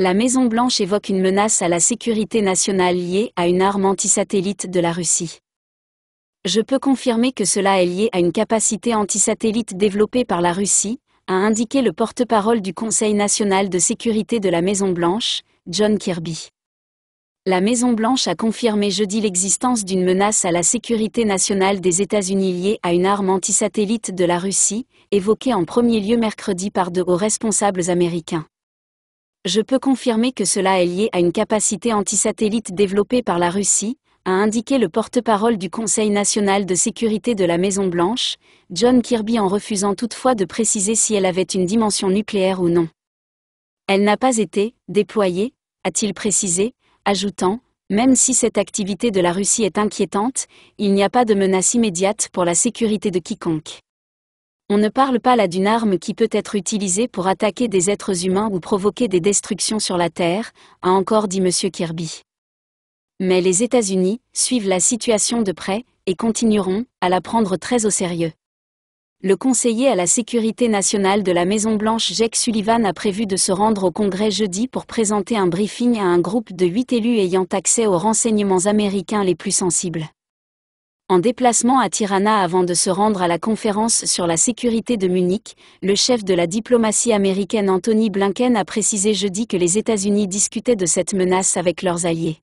La Maison-Blanche évoque une menace à la sécurité nationale liée à une arme antisatellite de la Russie. Je peux confirmer que cela est lié à une capacité antisatellite développée par la Russie, a indiqué le porte-parole du Conseil national de sécurité de la Maison-Blanche, John Kirby. La Maison-Blanche a confirmé jeudi l'existence d'une menace à la sécurité nationale des États-Unis liée à une arme antisatellite de la Russie, évoquée en premier lieu mercredi par deux hauts responsables américains. Je peux confirmer que cela est lié à une capacité antisatellite développée par la Russie, a indiqué le porte-parole du Conseil national de sécurité de la Maison-Blanche, John Kirby en refusant toutefois de préciser si elle avait une dimension nucléaire ou non. Elle n'a pas été déployée, a-t-il précisé, ajoutant, même si cette activité de la Russie est inquiétante, il n'y a pas de menace immédiate pour la sécurité de quiconque. On ne parle pas là d'une arme qui peut être utilisée pour attaquer des êtres humains ou provoquer des destructions sur la Terre, a encore dit M. Kirby. Mais les États-Unis suivent la situation de près et continueront à la prendre très au sérieux. Le conseiller à la sécurité nationale de la Maison-Blanche Jack Sullivan a prévu de se rendre au Congrès jeudi pour présenter un briefing à un groupe de huit élus ayant accès aux renseignements américains les plus sensibles. En déplacement à Tirana avant de se rendre à la conférence sur la sécurité de Munich, le chef de la diplomatie américaine Anthony Blinken a précisé jeudi que les États-Unis discutaient de cette menace avec leurs alliés.